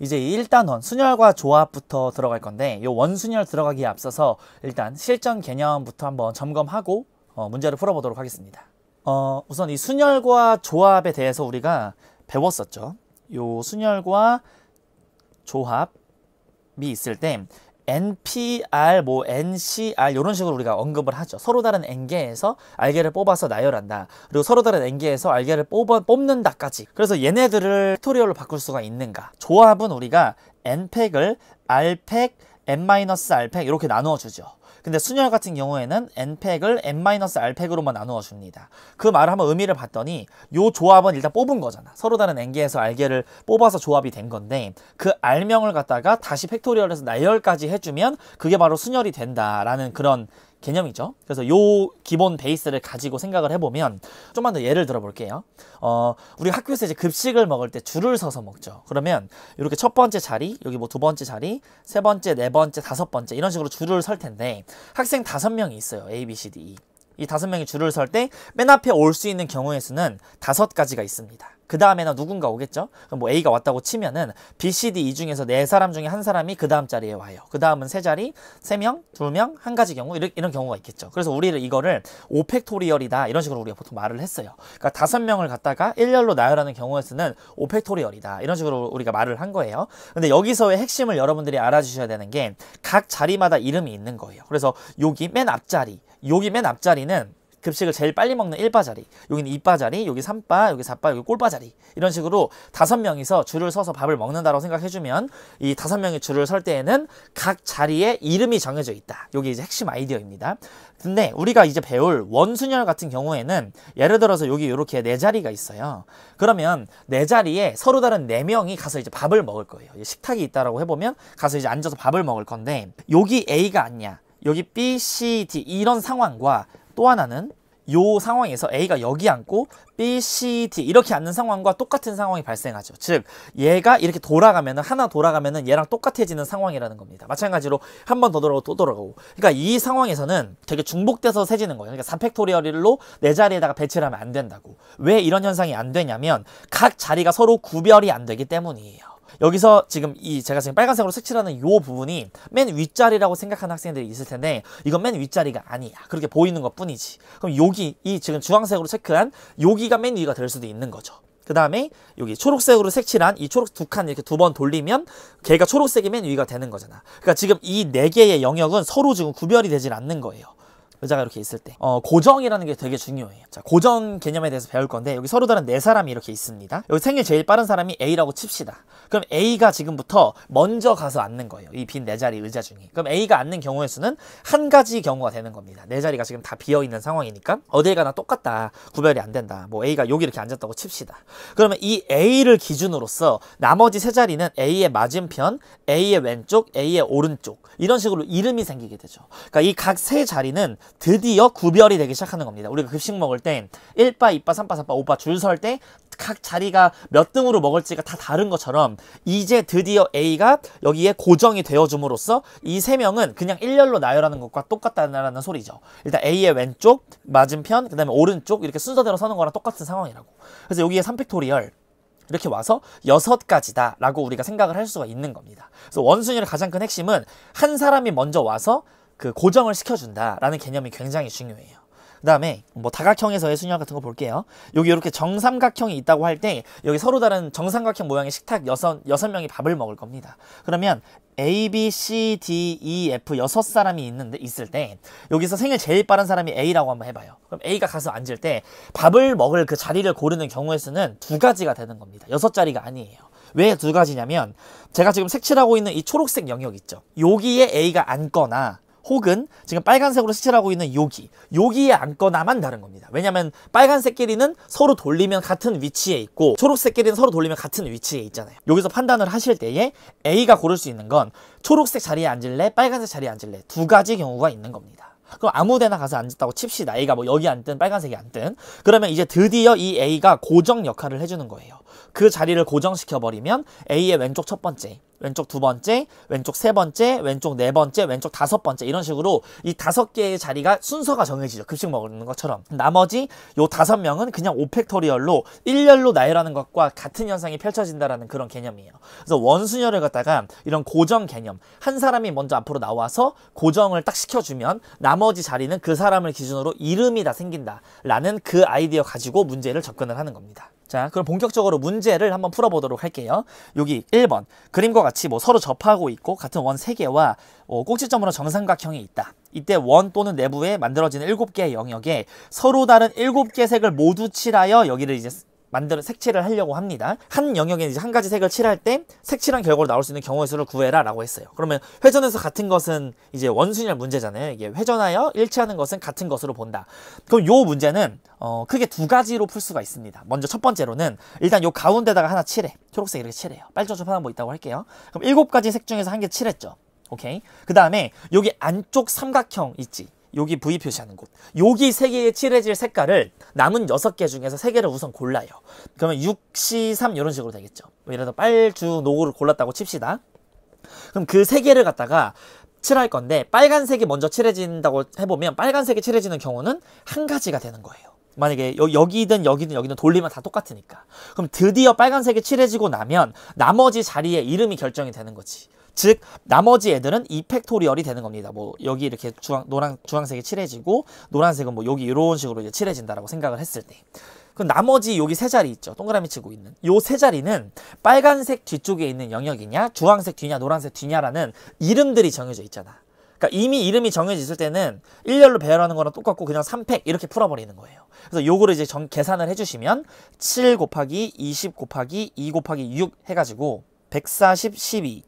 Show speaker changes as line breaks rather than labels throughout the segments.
이제 1단원 순열과 조합부터 들어갈 건데 요 원순열 들어가기에 앞서서 일단 실전 개념부터 한번 점검하고 어, 문제를 풀어보도록 하겠습니다. 어, 우선 이 순열과 조합에 대해서 우리가 배웠었죠. 요 순열과 조합이 있을 때 NPR, 뭐 NCR 이런 식으로 우리가 언급을 하죠. 서로 다른 N개에서 알개를 뽑아서 나열한다. 그리고 서로 다른 N개에서 알개를 뽑아, 뽑는다까지. 그래서 얘네들을 팩토리얼로 바꿀 수가 있는가. 조합은 우리가 N팩을 R팩, N-R팩 이렇게 나누어 주죠. 근데 순열 같은 경우에는 n팩을 n-r팩으로만 나누어 줍니다. 그 말을 한번 의미를 봤더니 요 조합은 일단 뽑은 거잖아. 서로 다른 n개에서 r개를 뽑아서 조합이 된 건데 그 r명을 갖다가 다시 팩토리얼에서 나열까지 해주면 그게 바로 순열이 된다라는 그런 개념이죠. 그래서 요 기본 베이스를 가지고 생각을 해보면 좀만 더 예를 들어볼게요. 어, 우리 학교에서 이제 급식을 먹을 때 줄을 서서 먹죠. 그러면 이렇게 첫 번째 자리, 여기 뭐 두 번째 자리, 세 번째, 네 번째, 다섯 번째 이런 식으로 줄을 설 텐데 학생 다섯 명이 있어요. A, B, C, D, E. 이 다섯 명이 줄을 설 때 맨 앞에 올 수 있는 경우의 수는 다섯 가지가 있습니다. 그 다음에는 누군가 오겠죠? 그럼 뭐 A가 왔다고 치면은 B, C, D 이 e 중에서 네 사람 중에 한 사람이 그 다음 자리에 와요. 그 다음은 세 자리, 세 명, 두 명, 한 가지 경우 이런, 이런 경우가 있겠죠. 그래서 우리를 이거를 오펙토리얼이다 이런 식으로 우리가 보통 말을 했어요. 그러니까 다섯 명을 갖다가 일렬로 나열하는 경우에서는 오펙토리얼이다 이런 식으로 우리가 말을 한 거예요. 근데 여기서의 핵심을 여러분들이 알아주셔야 되는 게 각 자리마다 이름이 있는 거예요. 그래서 여기 맨 앞자리, 여기 맨 앞자리는 급식을 제일 빨리 먹는 1바 자리, 여기는 2바 자리, 여기 3바, 여기 4바, 여기 꼴바 자리 이런 식으로 다섯 명이서 줄을 서서 밥을 먹는다고 생각해주면 이 다섯 명이 줄을 설 때에는 각 자리에 이름이 정해져 있다. 여기 이제 핵심 아이디어입니다. 근데 우리가 이제 배울 원순열 같은 경우에는 예를 들어서 여기 이렇게 네 자리가 있어요. 그러면 네 자리에 서로 다른 네 명이 가서 이제 밥을 먹을 거예요. 식탁이 있다라고 해보면 가서 이제 앉아서 밥을 먹을 건데 여기 A가 아니냐 여기 B, C, D 이런 상황과 또 하나는 요 상황에서 A가 여기 앉고 B, C, D 이렇게 앉는 상황과 똑같은 상황이 발생하죠. 즉 얘가 이렇게 돌아가면 은 하나 돌아가면 은 얘랑 똑같아지는 상황이라는 겁니다. 마찬가지로 한 번 더 돌아가고 또 돌아가고 그러니까 이 상황에서는 되게 중복돼서 세지는 거예요. 그러니까 4팩토리얼로 내 자리에다가 배치를 하면 안 된다고. 왜 이런 현상이 안 되냐면 각 자리가 서로 구별이 안 되기 때문이에요. 여기서 지금 이 제가 지금 빨간색으로 색칠하는 이 부분이 맨 윗자리라고 생각하는 학생들이 있을 텐데 이건 맨 윗자리가 아니야. 그렇게 보이는 것 뿐이지. 그럼 여기 이 지금 주황색으로 체크한 여기가 맨 위가 될 수도 있는 거죠. 그 다음에 여기 초록색으로 색칠한 이 초록 두 칸 이렇게 두 번 돌리면 걔가 초록색이 맨 위가 되는 거잖아. 그러니까 지금 이 네 개의 영역은 서로 지금 구별이 되질 않는 거예요. 여자가 이렇게 있을 때 어, 고정이라는 게 되게 중요해요 자 고정 개념에 대해서 배울 건데 여기 서로 다른 네 사람이 이렇게 있습니다 여기 생일 제일 빠른 사람이 A라고 칩시다 그럼 A가 지금부터 먼저 가서 앉는 거예요 이 빈 네 자리 의자 중에 그럼 A가 앉는 경우의 수는 한 가지 경우가 되는 겁니다 네 자리가 지금 다 비어있는 상황이니까 어딜 가나 똑같다 구별이 안 된다 뭐 A가 여기 이렇게 앉았다고 칩시다 그러면 이 A를 기준으로서 나머지 세 자리는 A의 맞은편 A의 왼쪽 A의 오른쪽 이런 식으로 이름이 생기게 되죠 그러니까 이 각 세 자리는 드디어 구별이 되기 시작하는 겁니다. 우리가 급식 먹을 땐 1바, 2바, 3바, 4바, 5바 줄 설 때 각 자리가 몇 등으로 먹을지가 다 다른 것처럼 이제 드디어 A가 여기에 고정이 되어줌으로써 이 세 명은 그냥 일렬로 나열하는 것과 똑같다는 소리죠. 일단 A의 왼쪽, 맞은편, 그 다음에 오른쪽 이렇게 순서대로 서는 거랑 똑같은 상황이라고. 그래서 여기에 3팩토리얼 이렇게 와서 여섯 가지다라고 우리가 생각을 할 수가 있는 겁니다. 그래서 원순위를 가장 큰 핵심은 한 사람이 먼저 와서 그 고정을 시켜준다라는 개념이 굉장히 중요해요. 그 다음에 뭐 다각형에서의 순열 같은 거 볼게요. 여기 이렇게 정삼각형이 있다고 할 때 여기 서로 다른 정삼각형 모양의 식탁 여섯, 여섯 명이 밥을 먹을 겁니다. 그러면 A, B, C, D, E, F 여섯 사람이 있는데 있을 때 여기서 생일 제일 빠른 사람이 A라고 한번 해봐요. 그럼 A가 가서 앉을 때 밥을 먹을 그 자리를 고르는 경우의 수는 두 가지가 되는 겁니다. 여섯 자리가 아니에요. 왜 두 가지냐면 제가 지금 색칠하고 있는 이 초록색 영역 있죠. 여기에 A가 앉거나 혹은 지금 빨간색으로 색칠하고 있는 여기 여기에 앉거나만 다른 겁니다 왜냐면 빨간색 끼리는 서로 돌리면 같은 위치에 있고 초록색 끼리는 서로 돌리면 같은 위치에 있잖아요 여기서 판단을 하실 때에 A가 고를 수 있는 건 초록색 자리에 앉을래 빨간색 자리에 앉을래 두 가지 경우가 있는 겁니다 그럼 아무데나 가서 앉았다고 칩시다. A가 뭐 여기 앉든 빨간색이 앉든 그러면 이제 드디어 이 A가 고정 역할을 해주는 거예요. 그 자리를 고정시켜버리면 A의 왼쪽 첫 번째 왼쪽 두 번째, 왼쪽 세 번째, 왼쪽 네 번째, 왼쪽 다섯 번째 이런 식으로 이 다섯 개의 자리가 순서가 정해지죠. 급식 먹는 것처럼. 나머지 요 다섯 명은 그냥 오팩토리얼로 일렬로 나열하는 것과 같은 현상이 펼쳐진다라는 그런 개념이에요. 그래서 원순열을 갖다가 이런 고정 개념 한 사람이 먼저 앞으로 나와서 고정을 딱 시켜주면 나머지 자리는 그 사람을 기준으로 이름이 다 생긴다라는 그 아이디어 가지고 문제를 접근을 하는 겁니다. 자, 그럼 본격적으로 문제를 한번 풀어보도록 할게요. 여기 1번 그림과 같 같이 뭐 서로 접하고 있고 같은 원 3개와 어, 꼭지점으로 정삼각형이 있다. 이때 원 또는 내부에 만들어진는 7개의 영역에 서로 다른 7개 색을 모두 칠하여 여기를 이제 만들어 색칠을 하려고 합니다. 한 영역에 이제 한 가지 색을 칠할 때 색칠한 결과로 나올 수 있는 경우의 수를 구해라라고 했어요. 그러면 회전에서 같은 것은 이제 원순열 문제잖아요. 이게 회전하여 일치하는 것은 같은 것으로 본다. 그럼 요 문제는 어, 크게 두 가지로 풀 수가 있습니다. 먼저 첫 번째로는 일단 요 가운데다가 하나 칠해. 초록색 이렇게 칠해요. 빨주점 하나 뭐 있다고 할게요. 그럼 일곱 가지 색 중에서 한 개 칠했죠. 오케이. 그 다음에 여기 안쪽 삼각형 있지. 여기 V 표시하는 곳. 여기 세 개의 칠해질 색깔을 남은 여섯 개 중에서 세 개를 우선 골라요. 그러면 6, 시, 3 이런 식으로 되겠죠. 뭐 예를 들어 빨주, 노구를 골랐다고 칩시다. 그럼 그 세 개를 갖다가 칠할 건데 빨간색이 먼저 칠해진다고 해보면 빨간색이 칠해지는 경우는 한 가지가 되는 거예요. 만약에 여, 기든 여기든 여기든 돌리면 다 똑같으니까. 그럼 드디어 빨간색이 칠해지고 나면 나머지 자리에 이름이 결정이 되는 거지. 즉 나머지 애들은 이펙토리얼이 되는 겁니다. 뭐 여기 이렇게 주황 노랑 주황색이 칠해지고 노란색은 뭐 여기 이런 식으로 이제 칠해진다라고 생각을 했을 때. 그럼 나머지 여기 세 자리 있죠. 동그라미 치고 있는. 요 세 자리는 빨간색 뒤쪽에 있는 영역이냐, 주황색 뒤냐, 노란색 뒤냐라는 이름들이 정해져 있잖아. 그러니까 이미 이름이 정해져 있을 때는 일렬로 배열하는 거랑 똑같고 그냥 3팩 이렇게 풀어버리는 거예요. 그래서 요거를 이제 정, 계산을 해주시면 7 곱하기 20 곱하기 2 곱하기 6 해가지고 140, 12,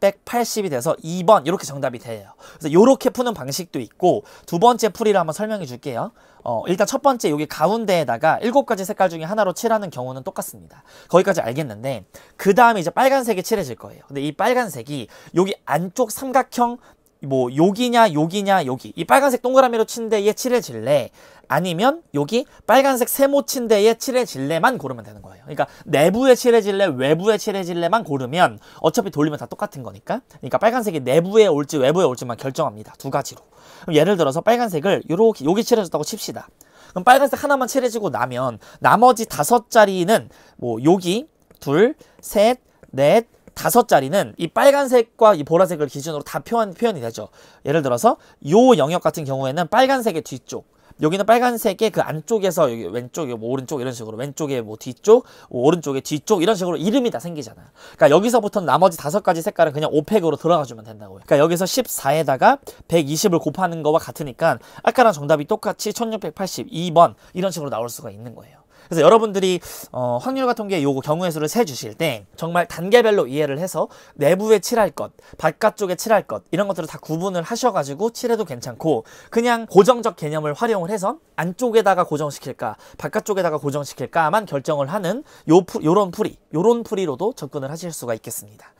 1680이 돼서 2번 이렇게 정답이 돼요. 그래서 이렇게 푸는 방식도 있고 두 번째 풀이를 한번 설명해 줄게요. 어, 일단 첫 번째 여기 가운데에다가 7 가지 색깔 중에 하나로 칠하는 경우는 똑같습니다. 거기까지 알겠는데 그 다음에 이제 빨간색이 칠해질 거예요. 근데 이 빨간색이 여기 안쪽 삼각형 뭐 여기냐 여기냐 여기 이 빨간색 동그라미로 친데에 칠해질래 아니면 여기 빨간색 세모 친데에 칠해질래만 고르면 되는 거예요 그러니까 내부에 칠해질래 외부에 칠해질래만 고르면 어차피 돌리면 다 똑같은 거니까 그러니까 빨간색이 내부에 올지 외부에 올지만 결정합니다 두 가지로 그럼 예를 들어서 빨간색을 이렇게 여기 칠해졌다고 칩시다 그럼 빨간색 하나만 칠해지고 나면 나머지 다섯 자리는 뭐 여기 둘셋넷 다섯 자리는 이 빨간색과 이 보라색을 기준으로 다 표현, 표현이 되죠. 예를 들어서 요 영역 같은 경우에는 빨간색의 뒤쪽, 여기는 빨간색의 그 안쪽에서 여기 왼쪽, 뭐 오른쪽 이런 식으로 왼쪽에 뭐 뒤쪽, 뭐 오른쪽에 뒤쪽 이런 식으로 이름이 다 생기잖아. 요 그러니까 여기서부터 나머지 다섯 가지 색깔은 그냥 오펙으로 들어가주면 된다고요. 그러니까 여기서 14에다가 120을 곱하는 거와 같으니까 아까랑 정답이 똑같이 1682번 이런 식으로 나올 수가 있는 거예요. 그래서 여러분들이 어, 확률 과 통계 요 경우의 수를 세 주실 때 정말 단계별로 이해를 해서 내부에 칠할 것, 바깥쪽에 칠할 것 이런 것들을 다 구분을 하셔가지고 칠해도 괜찮고 그냥 고정적 개념을 활용을 해서 안쪽에다가 고정시킬까 바깥쪽에다가 고정시킬까만 결정을 하는 요, 요런 풀이, 요런 풀이로도 접근을 하실 수가 있겠습니다.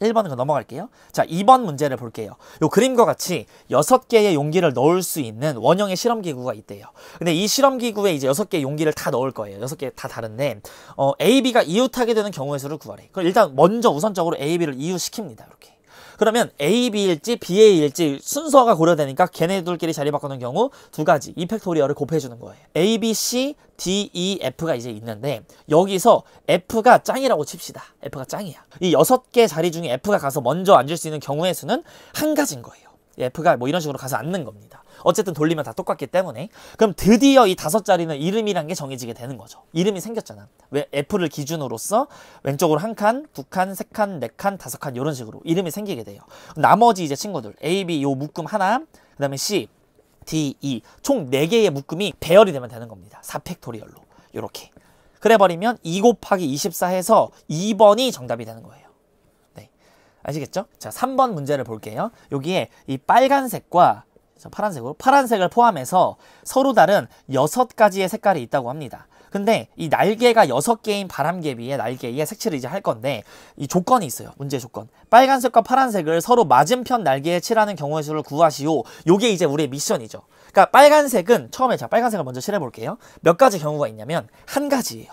1번은 넘어갈게요. 자, 2번 문제를 볼게요. 요 그림과 같이 6개의 용기를 넣을 수 있는 원형의 실험기구가 있대요. 근데 이 실험기구에 이제 6개의 용기를 다 넣을 거예요. 6개 다 다른데 어, A, B가 이웃하게 되는 경우의 수를 구하래. 그럼 일단 먼저 우선적으로 A, B를 이웃시킵니다. 이렇게. 그러면 A, B일지 BA일지 순서가 고려되니까 걔네들끼리 자리 바꾸는 경우 두 가지 이펙토리얼을 곱해주는 거예요. A, B, C, D, E, F가 이제 있는데 여기서 F가 짱이라고 칩시다. F가 짱이야. 이 여섯 개 자리 중에 F가 가서 먼저 앉을 수 있는 경우의 수는 한 가지인 거예요. F가 뭐 이런 식으로 가서 앉는 겁니다. 어쨌든 돌리면 다 똑같기 때문에 그럼 드디어 이 다섯 자리는 이름이란 게 정해지게 되는 거죠. 이름이 생겼잖아. 왜 애플을 기준으로서 왼쪽으로 한 칸, 두 칸, 세 칸, 네 칸, 다섯 칸 이런 식으로 이름이 생기게 돼요. 나머지 이제 친구들 A, B 요 묶음 하나, 그다음에 C, D, E 총 네개의 묶음이 배열이 되면 되는 겁니다. 4팩토리얼로 이렇게 그래버리면 2 곱하기 24 해서 2번이 정답이 되는 거예요. 네, 아시겠죠? 자, 3번 문제를 볼게요. 여기에 이 빨간색과 파란색으로 파란색을 포함해서 서로 다른 6가지의 색깔이 있다고 합니다. 근데 이 날개가 6개인 바람개비의 날개의 색칠을 이제 할 건데 이 조건이 있어요. 문제 조건. 빨간색과 파란색을 서로 맞은편 날개에 칠하는 경우의 수를 구하시오. 요게 이제 우리의 미션이죠. 그러니까 빨간색은 처음에 자 빨간색을 먼저 칠해 볼게요. 몇 가지 경우가 있냐면 한 가지예요.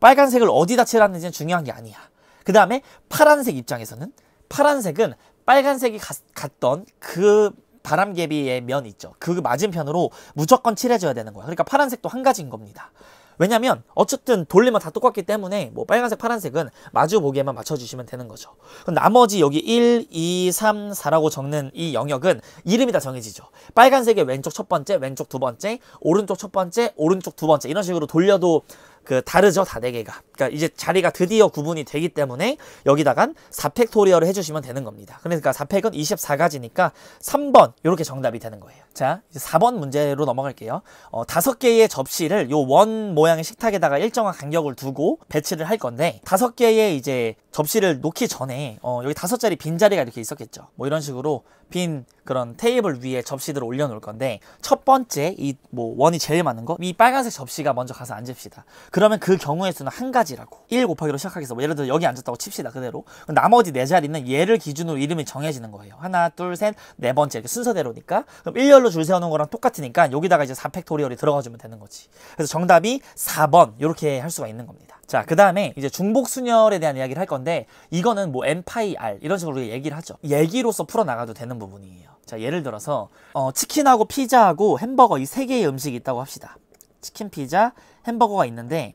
빨간색을 어디다 칠하는지는 중요한 게 아니야. 그 다음에 파란색 입장에서는 파란색은 빨간색이 갔던 그 바람개비의 면 있죠. 그 맞은편으로 무조건 칠해줘야 되는 거야. 그러니까 파란색도 한 가지인 겁니다. 왜냐면 어쨌든 돌리면 다 똑같기 때문에 뭐 빨간색 파란색은 마주 보기에만 맞춰주시면 되는 거죠 그럼 나머지 여기 1, 2, 3, 4라고 적는 이 영역은 이름이 다 정해지죠 빨간색의 왼쪽 첫 번째 왼쪽 두 번째 오른쪽 첫 번째 오른쪽 두 번째 이런 식으로 돌려도 그 다르죠 다대 네 개가 그러니까 이제 자리가 드디어 구분이 되기 때문에 여기다간 4팩토리얼을 해주시면 되는 겁니다 그러니까 4팩은 24가지니까 3번 이렇게 정답이 되는 거예요 자, 이제 4번 문제로 넘어갈게요. 어, 5개의 접시를 요 원 모양의 식탁에다가 일정한 간격을 두고 배치를 할 건데 5개의 이제 접시를 놓기 전에 어, 여기 5자리 빈자리가 이렇게 있었겠죠. 뭐 이런 식으로 빈 그런 테이블 위에 접시들을 올려놓을 건데 첫 번째 이 뭐 원이 제일 많은 거이 빨간색 접시가 먼저 가서 앉읍시다. 그러면 그 경우의 수는 한 가지라고 1 곱하기로 시작하겠어. 뭐 예를 들어 여기 앉았다고 칩시다 그대로. 나머지 네 자리는 얘를 기준으로 이름이 정해지는 거예요. 하나, 둘, 셋, 네 번째 이렇게 순서대로니까 그럼 일렬로 숫로줄세워는 거랑 똑같으니까 여기다가 이제 4팩토리얼이 들어가주면 되는 거지. 그래서 정답이 4번 이렇게 할 수가 있는 겁니다. 자, 그 다음에 이제 중복순열에 대한 이야기를 할 건데 이거는 뭐 n 파이 r 이런 식으로 얘기를 하죠. 얘기로서 풀어나가도 되는 부분이에요. 자, 예를 들어서 어, 치킨하고 피자하고 햄버거 이 세 개의 음식이 있다고 합시다. 치킨, 피자, 햄버거가 있는데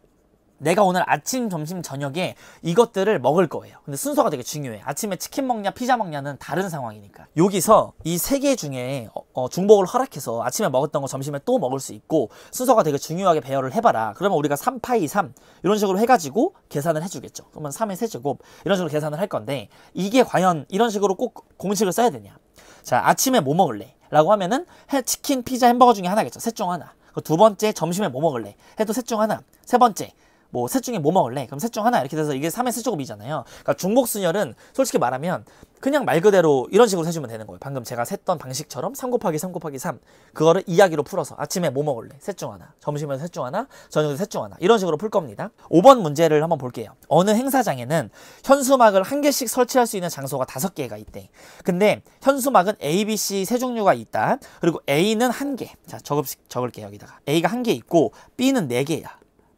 내가 오늘 아침, 점심, 저녁에 이것들을 먹을 거예요. 근데 순서가 되게 중요해. 아침에 치킨 먹냐, 피자 먹냐는 다른 상황이니까. 여기서 이 세 개 중에 어, 어, 중복을 허락해서 아침에 먹었던 거 점심에 또 먹을 수 있고 순서가 되게 중요하게 배열을 해봐라. 그러면 우리가 3, 파이, 3 이런 식으로 해가지고 계산을 해주겠죠. 그러면 3의 세제곱 이런 식으로 계산을 할 건데 이게 과연 이런 식으로 꼭 공식을 써야 되냐. 자, 아침에 뭐 먹을래? 라고 하면은 해, 치킨, 피자, 햄버거 중에 하나겠죠. 셋 중 하나. 두 번째 점심에 뭐 먹을래? 해도 셋 중 하나. 세 번째 뭐셋 중에 뭐 먹을래? 그럼 셋 중 하나 이렇게 돼서 이게 3의 세제곱이잖아요. 그러니까 중복순열은 솔직히 말하면 그냥 말 그대로 이런 식으로 세주면 되는 거예요. 방금 제가 셌던 방식처럼 3 곱하기 3 곱하기 3 그거를 이야기로 풀어서 아침에 뭐 먹을래? 셋 중 하나. 점심에 셋 중 하나. 저녁에 셋 중 하나. 이런 식으로 풀 겁니다. 5번 문제를 한번 볼게요. 어느 행사장에는 현수막을 한 개씩 설치할 수 있는 장소가 5개가 있대. 근데 현수막은 A, B, C 세 종류가 있다. 그리고 A는 한개 자, 적읍 적을게요, 여기다가. A가 한 개 있고 B는 네개야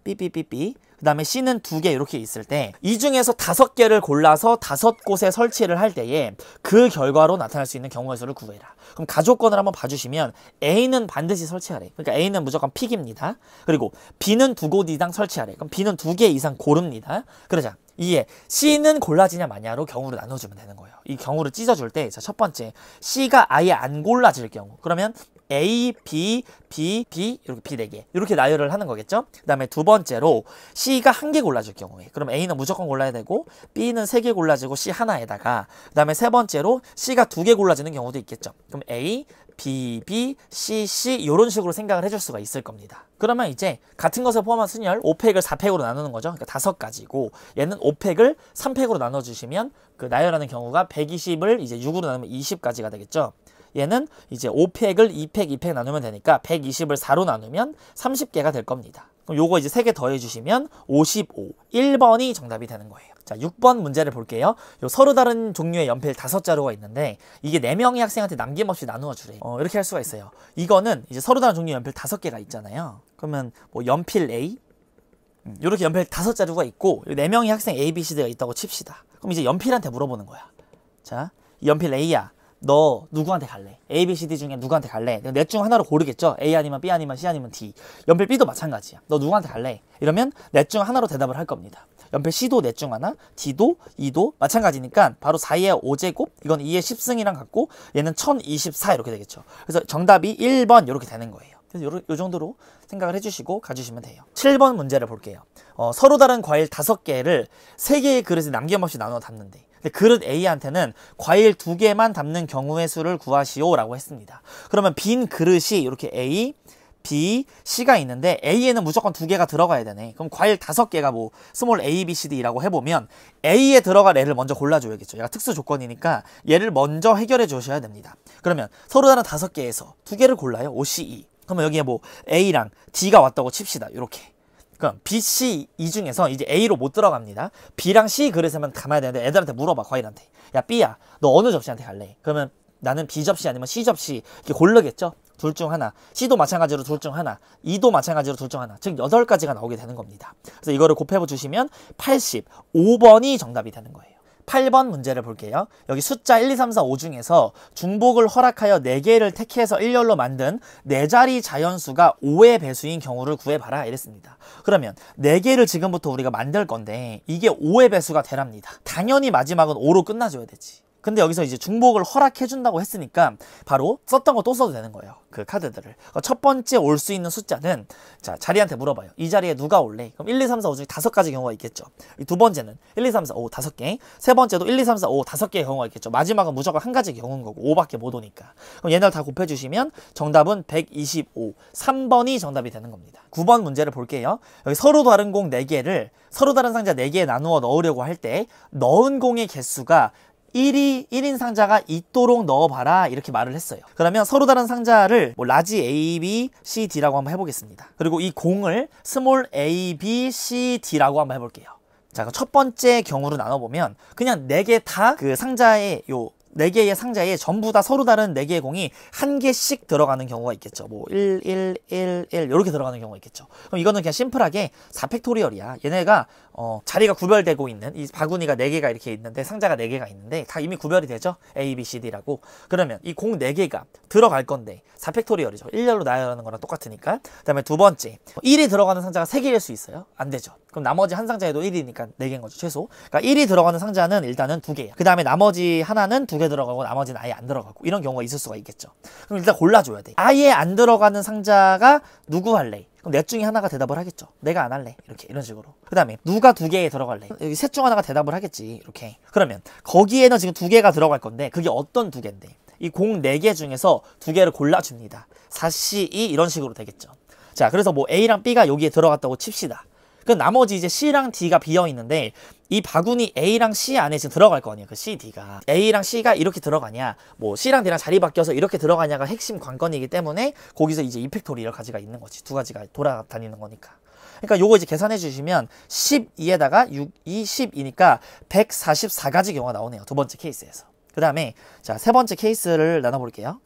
삐삐삐삐 그 다음에 C는 두 개 이렇게 있을 때 이 중에서 다섯 개를 골라서 다섯 곳에 설치를 할 때에 그 결과로 나타날 수 있는 경우의 수를 구해라. 그럼 가족건을 한번 봐주시면 A는 반드시 설치하래. 그러니까 A는 무조건 픽입니다. 그리고 B는 두 곳 이상 설치하래. 그럼 B는 두 개 이상 고릅니다. 그러자 이에 C는 골라지냐 마냐로 경우를 나눠주면 되는 거예요. 이 경우를 찢어줄 때 첫 번째 C가 아예 안 골라질 경우 그러면 A, B, B, B 이렇게 B 4개 이렇게 나열을 하는 거겠죠 그 다음에 두 번째로 C가 한 개 골라줄 경우에 그럼 A는 무조건 골라야 되고 B는 세 개 골라지고 C 하나에다가 그 다음에 세 번째로 C가 두 개 골라지는 경우도 있겠죠 그럼 A, B, B, C, C 이런 식으로 생각을 해줄 수가 있을 겁니다. 그러면 이제 같은 것을 포함한 순열 5팩을 4팩으로 나누는 거죠. 그러니까 5가지고 얘는 5팩을 3팩으로 나눠주시면 그 나열하는 경우가 120을 이제 6으로 나누면 2 0까지가 되겠죠. 얘는 이제 5팩을 2팩, 2팩 나누면 되니까 120을 4로 나누면 30개가 될 겁니다. 그럼 요거 이제 3개 더해주시면 55, 1번이 정답이 되는 거예요. 자, 6번 문제를 볼게요. 요 서로 다른 종류의 연필 5자루가 있는데 이게 4명의 학생한테 남김없이 나누어 주래요. 어, 이렇게 할 수가 있어요. 이거는 이제 서로 다른 종류의 연필 5개가 있잖아요. 그러면 뭐 연필 A, 이렇게 음, 연필 5자루가 있고 4명의 학생 A, B, C가 d 있다고 칩시다. 그럼 이제 연필한테 물어보는 거야. 자, 연필 A야. 너 누구한테 갈래? A, B, C, D 중에 누구한테 갈래? 넷 중 하나로 고르겠죠? A 아니면 B 아니면 C 아니면 D. 연필 B도 마찬가지야. 너 누구한테 갈래? 이러면 넷 중 하나로 대답을 할 겁니다. 연필 C도 넷 중 하나, D도 2도 마찬가지니까 바로 4의 5제곱, 이건 2의 10승이랑 같고 얘는 1024 이렇게 되겠죠. 그래서 정답이 1번 이렇게 되는 거예요. 그래서 요, 요 정도로 생각을 해주시고 가주시면 돼요. 7번 문제를 볼게요. 어, 서로 다른 과일 5개를 3개의 그릇에 남김없이 나눠 담는데 그릇 A한테는 과일 2 개만 담는 경우의 수를 구하시오라고 했습니다. 그러면 빈 그릇이 이렇게 A, B, C가 있는데 A에는 무조건 2 개가 들어가야 되네. 그럼 과일 5 개가 뭐 스몰 A, B, C, D라고 해보면 A에 들어갈 애를 먼저 골라줘야겠죠. 얘가 특수 조건이니까 얘를 먼저 해결해 주셔야 됩니다. 그러면 서로 다른 5 개에서 2 개를 골라요. O, C, E. 그러면 여기에 뭐 A랑 D가 왔다고 칩시다. 이렇게. 그럼 B, C 이 중에서 이제 A로 못 들어갑니다. B랑 C 그릇에만 감아야 되는데 애들한테 물어봐 과일한테. 야 B야 너 어느 접시한테 갈래? 그러면 나는 B 접시 아니면 C 접시 이렇게 고르겠죠? 둘 중 하나. C도 마찬가지로 둘 중 하나. E도 마찬가지로 둘 중 하나. 즉 여덟 가지가 나오게 되는 겁니다. 그래서 이거를 곱해보 주시면 85번이 정답이 되는 거예요. 8번 문제를 볼게요. 여기 숫자 1, 2, 3, 4, 5 중에서 중복을 허락하여 4개를 택해서 일렬로 만든 4자리 자연수가 5의 배수인 경우를 구해봐라 이랬습니다. 그러면 4개를 지금부터 우리가 만들 건데 이게 5의 배수가 되랍니다. 당연히 마지막은 5로 끝나줘야 되지. 근데 여기서 이제 중복을 허락해준다고 했으니까 바로 썼던 거 또 써도 되는 거예요. 그 카드들을. 어, 첫 번째 올 수 있는 숫자는 자 자리한테 물어봐요. 이 자리에 누가 올래? 그럼 1, 2, 3, 4, 5 중에 다섯 가지 경우가 있겠죠. 두 번째는 1, 2, 3, 4, 5 다섯 개. 세 번째도 1, 2, 3, 4, 5 다섯 개의 경우가 있겠죠. 마지막은 무조건 한 가지 경우인 거고 5밖에 못 오니까. 그럼 얘네를 다 곱해주시면 정답은 125. 3번이 정답이 되는 겁니다. 9번 문제를 볼게요. 여기 서로 다른 공 4개를 서로 다른 상자 4개에 나누어 넣으려고 할 때 넣은 공의 개수가 1이 1인 상자가 있도록 넣어봐라 이렇게 말을 했어요 그러면 서로 다른 상자를 뭐 라지 A, B, C, D라고 한번 해보겠습니다 그리고 이 공을 스몰 A, B, C, D라고 한번 해볼게요 자, 첫 번째 경우로 나눠보면 그냥 4개 다 그 상자의 요 4개의 상자에 전부 다 서로 다른 4개의 공이 한 개씩 들어가는 경우가 있겠죠. 뭐 1, 1, 1, 1 이렇게 들어가는 경우가 있겠죠. 그럼 이거는 그냥 심플하게 4팩토리얼이야. 얘네가 어, 자리가 구별되고 있는 이 바구니가 4개가 이렇게 있는데 상자가 4개가 있는데 다 이미 구별이 되죠 A, B, C, D라고 그러면 이 공 4개가 들어갈 건데 4팩토리얼이죠 1열로 나열하는 거랑 똑같으니까 그 다음에 두 번째 1이 들어가는 상자가 3개일 수 있어요 안 되죠 그럼 나머지 한 상자에도 1이니까 4개인 거죠 최소 그러니까 1이 들어가는 상자는 일단은 2개예요그 다음에 나머지 하나는 2개 들어가고 나머지는 아예 안 들어가고 이런 경우가 있을 수가 있겠죠 그럼 일단 골라줘야 돼 아예 안 들어가는 상자가 누구 할래 그럼 넷 중에 하나가 대답을 하겠죠. 내가 안 할래. 이렇게 이런 식으로. 그 다음에 누가 두 개에 들어갈래? 여기 셋 중 하나가 대답을 하겠지. 이렇게. 그러면 거기에는 지금 두 개가 들어갈 건데 그게 어떤 두 개인데 이 공 네 개 중에서 두 개를 골라줍니다. 4C, 2 이런 식으로 되겠죠. 자 그래서 뭐 A랑 B가 여기에 들어갔다고 칩시다. 그 나머지 이제 C랑 D가 비어 있는데 이 바구니 A랑 C 안에 지금 들어갈 거 아니에요. 그 C, D가. A랑 C가 이렇게 들어가냐, 뭐 C랑 D랑 자리 바뀌어서 이렇게 들어가냐가 핵심 관건이기 때문에 거기서 이제 이펙토리 여러 가지가 있는 거지. 두 가지가 돌아다니는 거니까. 그러니까 요거 이제 계산해 주시면 12에다가 6, 2, 10이니까 144가지 경우가 나오네요. 두 번째 케이스에서. 그 다음에 자, 세 번째 케이스를 나눠볼게요.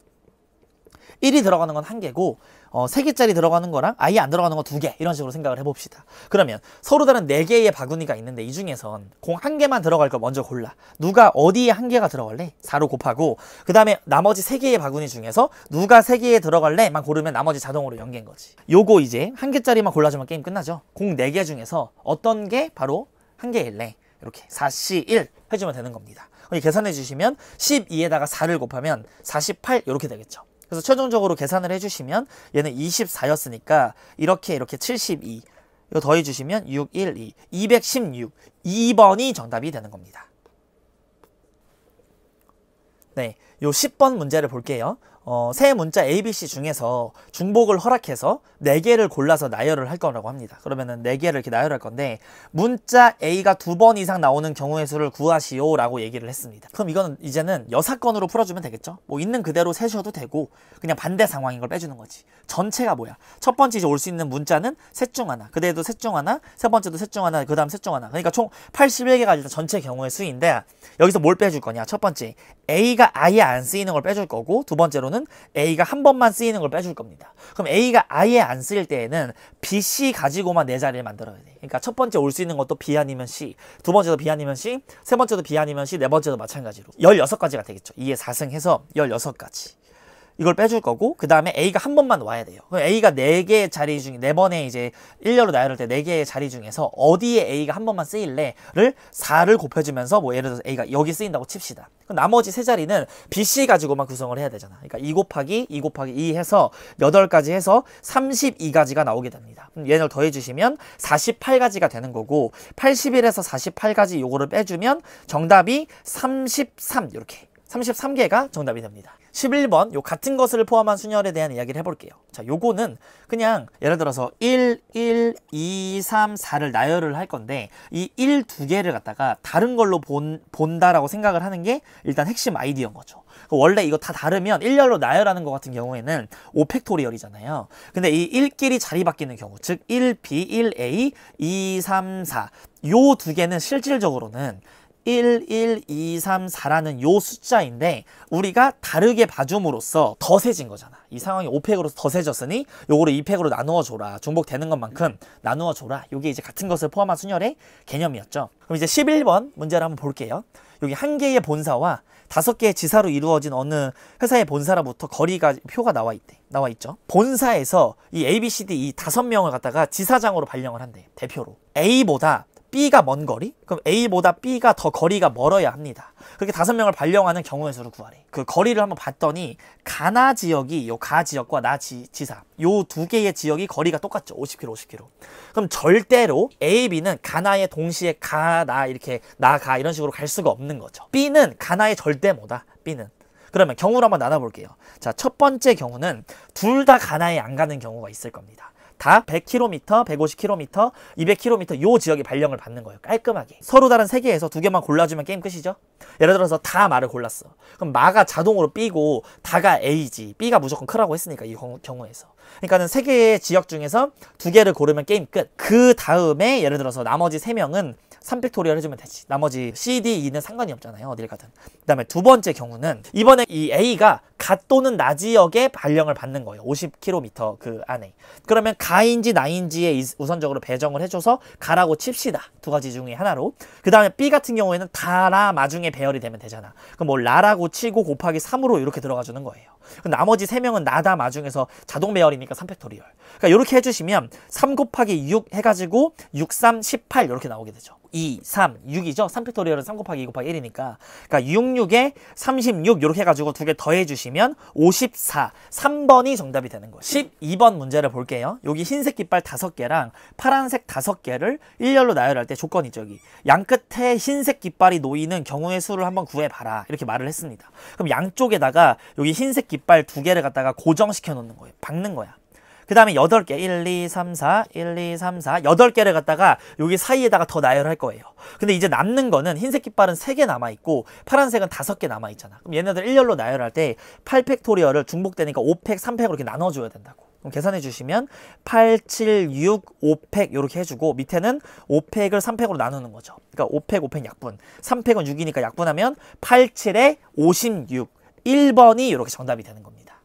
1이 들어가는 건 한 개고 어, 3개짜리 들어가는 거랑 아예 안 들어가는 거 두 개 이런 식으로 생각을 해봅시다. 그러면 서로 다른 4개의 바구니가 있는데 이 중에선 공 한 개만 들어갈 걸 먼저 골라. 누가 어디에 한 개가 들어갈래? 4로 곱하고 그 다음에 나머지 3개의 바구니 중에서 누가 3개에 들어갈래만 고르면 나머지 자동으로 연계인 거지. 요거 이제 한 개짜리만 골라주면 게임 끝나죠. 공 4개 중에서 어떤 게 바로 한 개일래? 이렇게 4C1 해주면 되는 겁니다. 계산해 주시면 12에다가 4를 곱하면 48 이렇게 되겠죠. 그래서 최종적으로 계산을 해주시면 얘는 24였으니까 이렇게 이렇게 72 이거 더해주시면 6, 1, 2, 216 2번이 정답이 되는 겁니다. 네, 요 10번 문제를 볼게요. 어, 세 문자 A, B, C 중에서 중복을 허락해서 네개를 골라서 나열을 할 거라고 합니다. 그러면은 네개를 이렇게 나열할 건데 문자 A가 두 번 이상 나오는 경우의 수를 구하시오 라고 얘기를 했습니다. 그럼 이건 이제는 여사건으로 풀어주면 되겠죠? 뭐 있는 그대로 세셔도 되고 그냥 반대 상황인 걸 빼주는 거지. 전체가 뭐야? 첫 번째 이제 올 수 있는 문자는 셋 중 하나, 그대도 셋 중 하나, 세 번째도 셋 중 하나, 그 다음 셋 중 하나. 그러니까 총 81개가 일단 전체 경우의 수인데 여기서 뭘 빼줄 거냐? 첫 번째 A가 아예 안 쓰이는 걸 빼줄 거고 두 번째로 경우는 A가 한 번만 쓰이는 걸 빼줄 겁니다. 그럼 A가 아예 안 쓰일 때에는 B, C 가지고만 네 자리를 만들어야 돼. 그러니까 첫 번째 올 수 있는 것도 B 아니면 C, 두 번째도 B 아니면 C, 세 번째도 B 아니면 C, 네 번째도 마찬가지로 16가지가 되겠죠. 2에 4승 해서 16가지. 이걸 빼줄 거고 그 다음에 A가 한 번만 와야 돼요. 그럼 A가 4개의 자리 중에 4번에 이제 1열로 나열할 때 4개의 자리 중에서 어디에 A가 한 번만 쓰일래를 4를 곱해주면서 뭐 예를 들어서 A가 여기 쓰인다고 칩시다. 그럼 나머지 세 자리는 BC 가지고만 구성을 해야 되잖아. 그러니까 2 곱하기 2 곱하기 2 해서 8가지 해서 32가지가 나오게 됩니다. 그럼 얘를 더해주시면 48가지가 되는 거고 81에서 48가지 요거를 빼주면 정답이 33 이렇게 33개가 정답이 됩니다. 11번 요 같은 것을 포함한 순열에 대한 이야기를 해볼게요. 자 요거는 그냥 예를 들어서 1, 1, 2, 3, 4를 나열을 할 건데 이 1, 2개를 갖다가 다른 걸로 본, 본다라고 생각을 하는 게 일단 핵심 아이디어인 거죠. 그 원래 이거 다 다르면 1열로 나열하는 것 같은 경우에는 5팩토리얼이잖아요. 근데 이 1끼리 자리 바뀌는 경우 즉 1B, 1A, 2, 3, 4요 두 개는 실질적으로는 1, 1, 2, 3, 4라는 요 숫자인데 우리가 다르게 봐줌으로써 더 세진 거잖아. 이 상황이 5팩으로 더 세졌으니 요거를 2팩으로 나누어 줘라. 중복되는 것만큼 나누어 줘라. 요게 이제 같은 것을 포함한 순열의 개념이었죠. 그럼 이제 11번 문제를 한번 볼게요. 여기 한 개의 본사와 다섯 개의 지사로 이루어진 어느 회사의 본사로부터 거리가 표가 나와 있대. 나와 있죠. 본사에서 이 ABCD 이 다섯 명을 갖다가 지사장으로 발령을 한대. 대표로. A보다 B가 먼 거리? 그럼 A보다 B가 더 거리가 멀어야 합니다. 그렇게 다섯 명을 발령하는 경우의 수를 구하래. 그 거리를 한번 봤더니 가나 지역이 요 가 지역과 나 지, 지사 요 두 개의 지역이 거리가 똑같죠. 50km, 50km. 그럼 절대로 A, B는 가나의 동시에 가, 나 이렇게 나, 가 이런 식으로 갈 수가 없는 거죠. B는 가나의 절대모다. B는. 그러면 경우를 한번 나눠볼게요. 자, 첫 번째 경우는 둘 다 가나에 안 가는 경우가 있을 겁니다. 다 100km, 150km, 200km 요 지역에 발령을 받는 거예요. 깔끔하게. 서로 다른 세계에서두 개만 골라주면 게임 끝이죠. 예를 들어서 다 마를 골랐어. 그럼 마가 자동으로 B고 다가 A지. B가 무조건 크라고 했으니까 이 경우에서. 그러니까는 세 개의 지역 중에서 두 개를 고르면 게임 끝. 그 다음에 예를 들어서 나머지 세 명은 3팩토리얼 해주면 되지 나머지 C, D, E는 상관이 없잖아요 어딜 가든 그 다음에 두 번째 경우는 이번에 이 A가 갓 또는 나 지역에 발령을 받는 거예요 50km 그 안에 그러면 가인지 나인지에 우선적으로 배정을 해줘서 가라고 칩시다 두 가지 중에 하나로 그 다음에 B 같은 경우에는 다라 마중에 배열이 되면 되잖아 그럼 뭐 라라고 치고 곱하기 3으로 이렇게 들어가 주는 거예요 그러니까 나머지 3명은 나다 마중에서 자동 배열이니까 3팩토리얼. 그러니까 이렇게 해주시면 3 곱하기 6 해가지고 6, 3, 18 이렇게 나오게 되죠. 2, 3, 6이죠. 3팩토리얼은 3 곱하기 2 곱하기 1이니까. 그러니까 6, 6에 36 이렇게 해가지고 두 개 더해주시면 54. 3번이 정답이 되는 거예요. 12번 문제를 볼게요. 여기 흰색 깃발 5개랑 파란색 5개를 일렬로 나열할 때 조건이 저기 양 끝에 흰색 깃발이 놓이는 경우의 수를 한번 구해봐라. 이렇게 말을 했습니다. 그럼 양쪽에다가 여기 흰색 깃발 깃발 두 개를 갖다가 고정시켜 놓는 거예요. 박는 거야. 그 다음에 8개 1, 2, 3, 4, 1, 2, 3, 4 8개를 갖다가 여기 사이에다가 더 나열할 거예요 근데 이제 남는 거는 흰색 깃발은 3개 남아있고 파란색은 5개 남아있잖아 그럼 얘네들 1열로 나열할 때 8팩토리얼을 중복되니까 5팩, 3팩으로 이렇게 나눠줘야 된다고 그럼 계산해 주시면 8, 7, 6, 5팩 이렇게 해주고 밑에는 5팩을 3팩으로 나누는 거죠. 그러니까 5팩, 5팩 약분. 3팩은 6이니까 약분하면 8, 7에 56. 1번이 이렇게 정답이 되는 겁니다.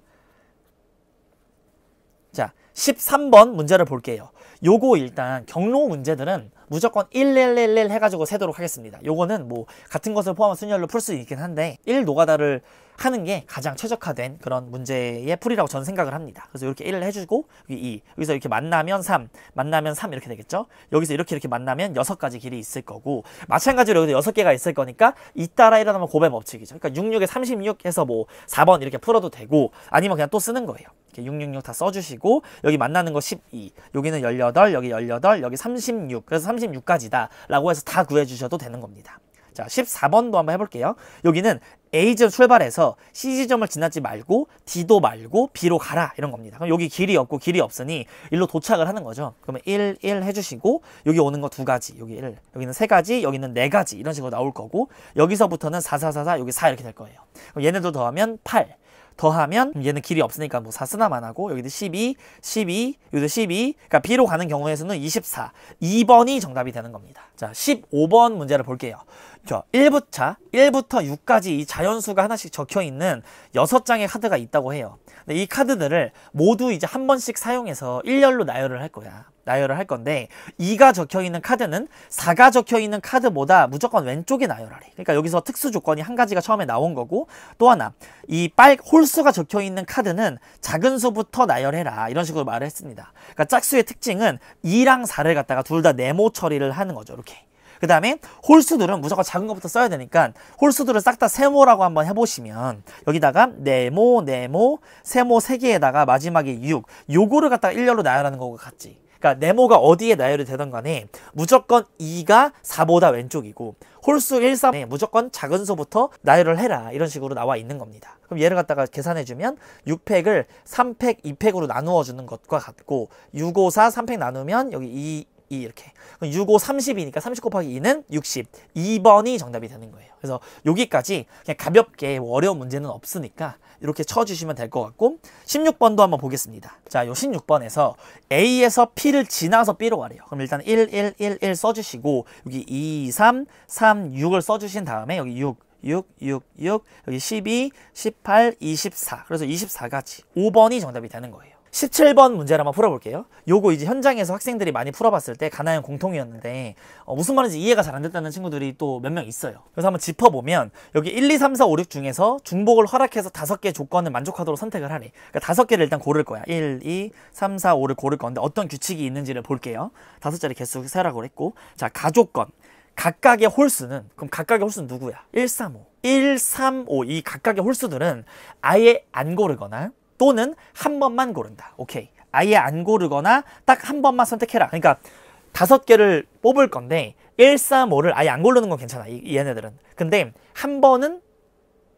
자, 13번 문제를 볼게요. 요거 일단 경로 문제들은 무조건 1111 해가지고 세도록 하겠습니다. 요거는 뭐 같은 것을 포함한 순열로 풀 수 있긴 한데 1 노가다를 하는 게 가장 최적화된 그런 문제의 풀이라고 저는 생각을 합니다. 그래서 이렇게 1을 해주고 여기 2, 여기서 이렇게 만나면 3, 만나면 3 이렇게 되겠죠. 여기서 이렇게 이렇게 만나면 6가지 길이 있을 거고 마찬가지로 여기서 6개가 있을 거니까 이따라 일어나면 고배 법칙이죠. 그러니까 66에 36해서 뭐 4번 이렇게 풀어도 되고 아니면 그냥 또 쓰는 거예요. 이렇게 666 다 써주시고 여기 만나는 거 12, 여기는 18, 여기 18, 여기 36 그래서 36까지다 라고 해서 다 구해주셔도 되는 겁니다. 자, 14번도 한번 해볼게요. 여기는 A점 출발해서 C지점을 지나지 말고 D도 말고 B로 가라 이런 겁니다. 그럼 여기 길이 없고 길이 없으니 일로 도착을 하는 거죠. 그러면 1, 1 해주시고 여기 오는 거 두 가지, 여기 1, 여기는 세 가지, 여기는 네 가지 이런 식으로 나올 거고 여기서부터는 4, 4, 4, 4, 여기 4 이렇게 될 거예요. 그럼 얘네들 더하면 8, 더하면 얘는 길이 없으니까 뭐4 쓰나만 하고 여기도 12, 12, 여기도 12 그러니까 B로 가는 경우에서는 24 2번이 정답이 되는 겁니다 자 15번 문제를 볼게요 저 1부차 1부터 6까지 이 자연수가 하나씩 적혀있는 6장의 카드가 있다고 해요 이 카드들을 모두 이제 한 번씩 사용해서 일렬로 나열을 할 거야. 나열을 할 건데 2가 적혀 있는 카드는 4가 적혀 있는 카드보다 무조건 왼쪽에 나열하래. 그러니까 여기서 특수 조건이 한 가지가 처음에 나온 거고 또 하나 이 빨 홀수가 적혀 있는 카드는 작은 수부터 나열해라 이런 식으로 말을 했습니다. 그러니까 짝수의 특징은 2랑 4를 갖다가 둘 다 네모 처리를 하는 거죠. 이렇게. 그 다음에 홀수들은 무조건 작은 것부터 써야 되니까 홀수들을 싹 다 세모라고 한번 해보시면 여기다가 네모, 네모, 세모 3개에다가 마지막에 6 요거를 갖다가 일렬로 나열하는 것 같지 그러니까 네모가 어디에 나열이 되던 간에 무조건 2가 4보다 왼쪽이고 홀수 1, 3에 무조건 작은 수부터 나열을 해라 이런 식으로 나와 있는 겁니다. 그럼 얘를 갖다가 계산해주면 6팩을 3팩, 2팩으로 나누어주는 것과 같고 6, 5, 4, 3팩 나누면 여기 2, 2 이렇게. 그럼 6, 5, 30이니까 30 곱하기 2는 60. 2번이 정답이 되는 거예요. 그래서 여기까지 그냥 가볍게 뭐 어려운 문제는 없으니까 이렇게 쳐주시면 될 것 같고 16번도 한번 보겠습니다. 자, 요 16번에서 A에서 P를 지나서 B로 가래요. 그럼 일단 1, 1, 1, 1 써주시고 여기 2, 3, 3, 6을 써주신 다음에 여기 6, 6, 6, 6, 여기 12, 18, 24. 그래서 2 4가지 5번이 정답이 되는 거예요. 17번 문제를 한번 풀어볼게요. 요거 이제 현장에서 학생들이 많이 풀어봤을 때 가나형 공통이었는데 어, 무슨 말인지 이해가 잘 안 됐다는 친구들이 또 몇 명 있어요. 그래서 한번 짚어보면 여기 1, 2, 3, 4, 5, 6 중에서 중복을 허락해서 다섯 개 조건을 만족하도록 선택을 하래. 그러니까 다섯 개를 일단 고를 거야. 1, 2, 3, 4, 5를 고를 건데 어떤 규칙이 있는지를 볼게요. 다섯 자리 개수 세라고 했고 자가족건 각각의 홀수는 그럼 각각의 홀수는 누구야? 1, 3, 5. 1, 3, 5이 각각의 홀수들은 아예 안 고르거나 또는 한 번만 고른다. 오케이. 아예 안 고르거나 딱 한 번만 선택해라. 그러니까 다섯 개를 뽑을 건데 1, 4, 5를 아예 안 고르는 건 괜찮아. 이, 얘네들은. 근데 한 번은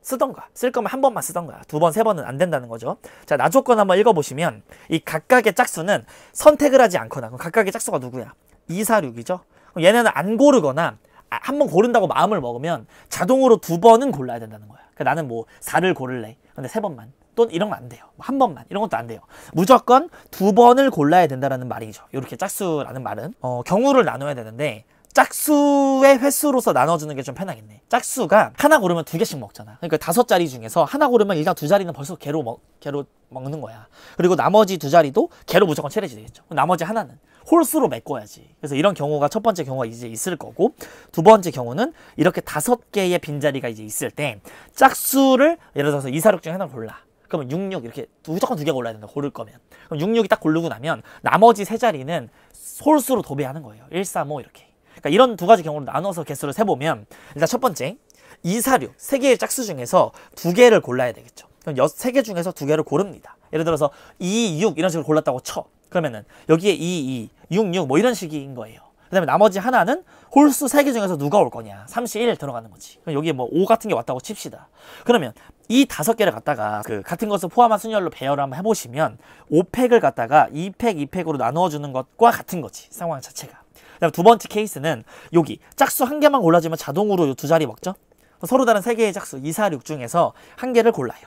쓰던가. 쓸 거면 한 번만 쓰던가. 두 번, 세 번은 안 된다는 거죠. 자, 나조건 한번 읽어보시면 이 각각의 짝수는 선택을 하지 않거나 그럼 각각의 짝수가 누구야? 2, 4, 6이죠. 그럼 얘네는 안 고르거나 아, 한번 고른다고 마음을 먹으면 자동으로 두 번은 골라야 된다는 거야. 그러니까 나는 뭐 4를 고를래. 근데 세 번만. 또는 이런 건 안 돼요. 뭐 한 번만 이런 것도 안 돼요. 무조건 두 번을 골라야 된다라는 말이죠. 이렇게 짝수라는 말은 어, 경우를 나눠야 되는데 짝수의 횟수로서 나눠주는 게 좀 편하겠네. 짝수가 하나 고르면 두 개씩 먹잖아. 그러니까 다섯 자리 중에서 하나 고르면 일단 두 자리는 벌써 개로, 먹, 개로 먹는 거야. 그리고 나머지 두 자리도 개로 무조건 체력지 되겠죠. 나머지 하나는 홀수로 메꿔야지. 그래서 이런 경우가 첫 번째 경우가 이제 있을 거고 두 번째 경우는 이렇게 다섯 개의 빈자리가 이제 있을 때 짝수를 예를 들어서 이사륙 중에 하나 골라. 그러면 6, 6 이렇게 무조건 두 개 골라야 된다. 고를 거면. 그럼 6, 6이 딱 고르고 나면 나머지 세 자리는 솔수로 도배하는 거예요. 1, 3, 5 이렇게. 그러니까 이런 두 가지 경우로 나눠서 개수를 세보면 일단 첫 번째 2, 4, 6, 세 개의 짝수 중에서 두 개를 골라야 되겠죠. 그럼 세개 중에서 두 개를 고릅니다. 예를 들어서 2, 6 이런 식으로 골랐다고 쳐. 그러면은 여기에 2, 2, 6, 6 뭐 이런 식인 거예요. 그 다음에 나머지 하나는 홀수 3개 중에서 누가 올 거냐 31 들어가는 거지 그럼 여기에 뭐 5 같은 게 왔다고 칩시다 그러면 이5 개를 갖다가 그 같은 것을 포함한 순열로 배열을 한번 해보시면 5팩을 갖다가 2팩 2팩으로 나누어주는 것과 같은 거지 상황 자체가 그다음 두 번째 케이스는 여기 짝수 한 개만 골라주면 자동으로 두 자리 먹죠 서로 다른 3 개의 짝수 2, 4, 6 중에서 한 개를 골라요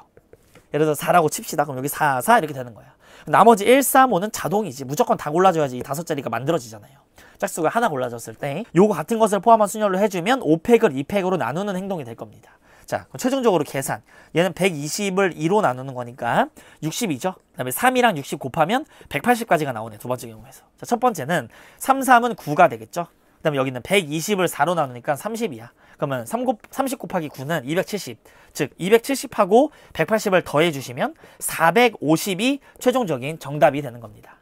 예를 들어 4라고 칩시다 그럼 여기 4, 4 이렇게 되는 거야 나머지 1, 3, 5는 자동이지. 무조건 다 골라줘야지 이 다섯 자리가 만들어지잖아요. 짝수가 하나 골라졌을때 요거 같은 것을 포함한 순열로 해주면 5팩을 2팩으로 나누는 행동이 될 겁니다. 자, 최종적으로 계산. 얘는 120을 2로 나누는 거니까 62죠. 그 다음에 3이랑 60 곱하면 180까지가 나오네, 두 번째 경우에서. 자, 첫 번째는 3, 3은 9가 되겠죠. 그 다음에 여기는 120을 4로 나누니까 30이야. 그러면 3 곱, 30 곱하기 9는 270. 즉 270하고 180을 더해 주시면 450이 최종적인 정답이 되는 겁니다.